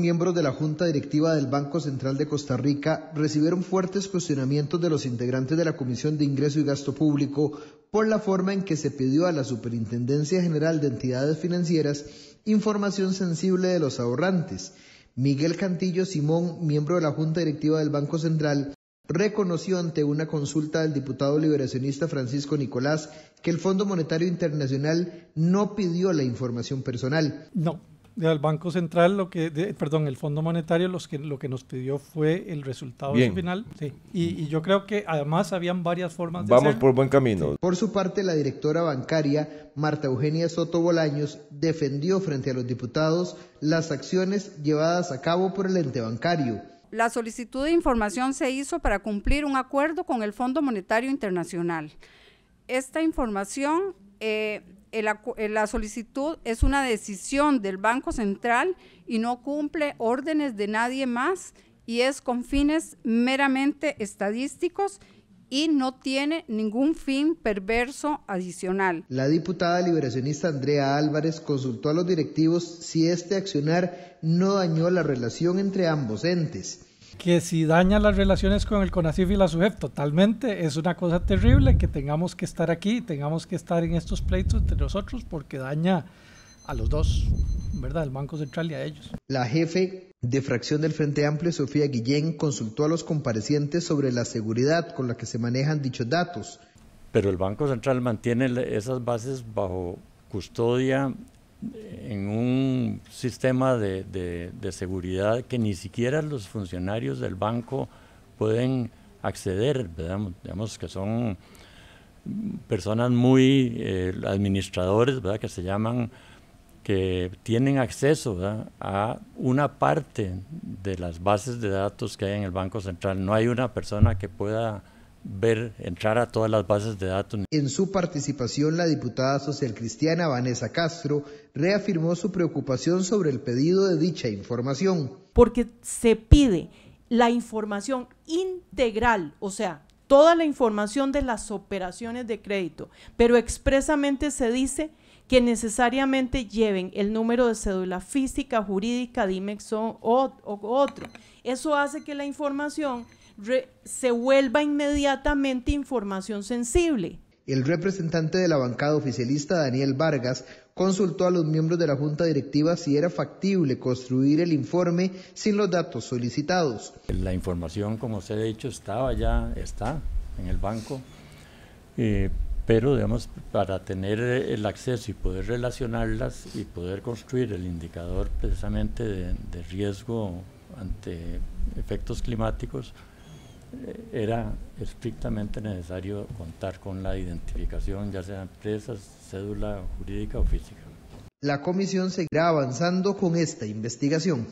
miembros de la Junta Directiva del Banco Central de Costa Rica recibieron fuertes cuestionamientos de los integrantes de la Comisión de Ingreso y Gasto Público por la forma en que se pidió a la Superintendencia General de Entidades Financieras información sensible de los ahorrantes. Miguel Cantillo Simón, miembro de la Junta Directiva del Banco Central, reconoció ante una consulta del diputado liberacionista Francisco Nicolás que el Fondo Monetario Internacional no pidió la información personal. No, del Banco Central, lo que, perdón, el Fondo Monetario, los que, lo que nos pidió fue el resultado final. Y, yo creo que además habían varias formas de Vamos por buen camino. Por su parte, la directora bancaria, Marta Eugenia Soto Bolaños, defendió frente a los diputados las acciones llevadas a cabo por el ente bancario. La solicitud de información se hizo para cumplir un acuerdo con el Fondo Monetario Internacional. Esta información eh, eh, la solicitud es una decisión del Banco Central y no cumple órdenes de nadie más y es con fines meramente estadísticos y no tiene ningún fin perverso adicional. La diputada liberacionista Andrea Álvarez consultó a los directivos si este accionar no dañó la relación entre ambos entes que si daña las relaciones con el CONACIF y la sube totalmente, es una cosa terrible que tengamos que estar aquí, tengamos que estar en estos pleitos entre nosotros porque daña a los dos, ¿verdad? Al Banco Central y a ellos. La jefe de fracción del Frente Amplio, Sofía Guillén, consultó a los comparecientes sobre la seguridad con la que se manejan dichos datos. Pero el Banco Central mantiene esas bases bajo custodia en un sistema de, seguridad que ni siquiera los funcionarios del banco pueden acceder, digamos que son personas muy eh, administradores, que se llaman, que tienen acceso a una parte de las bases de datos que hay en el Banco Central. No hay una persona que pueda ver entrar a todas las bases de datos. En su participación, la diputada social cristiana Vanessa Castro reafirmó su preocupación sobre el pedido de dicha información. Porque se pide la información integral, o sea, toda la información de las operaciones de crédito, pero expresamente se dice que necesariamente lleven el número de cédula física, jurídica, Dimex o otro. Eso hace que la información se vuelva inmediatamente información sensible. El representante de la bancada oficialista, Daniel Vargas, consultó a los miembros de la Junta Directiva si era factible construir el informe sin los datos solicitados. La información, como se ha dicho, estaba ya, está en el banco, eh, pero digamos, para tener eh, el acceso y poder relacionarlas y poder construir el indicador precisamente de riesgo ante efectos climáticos, era estrictamente necesario contar con la identificación, ya sea empresas, cédula jurídica o física. La comisión seguirá avanzando con esta investigación.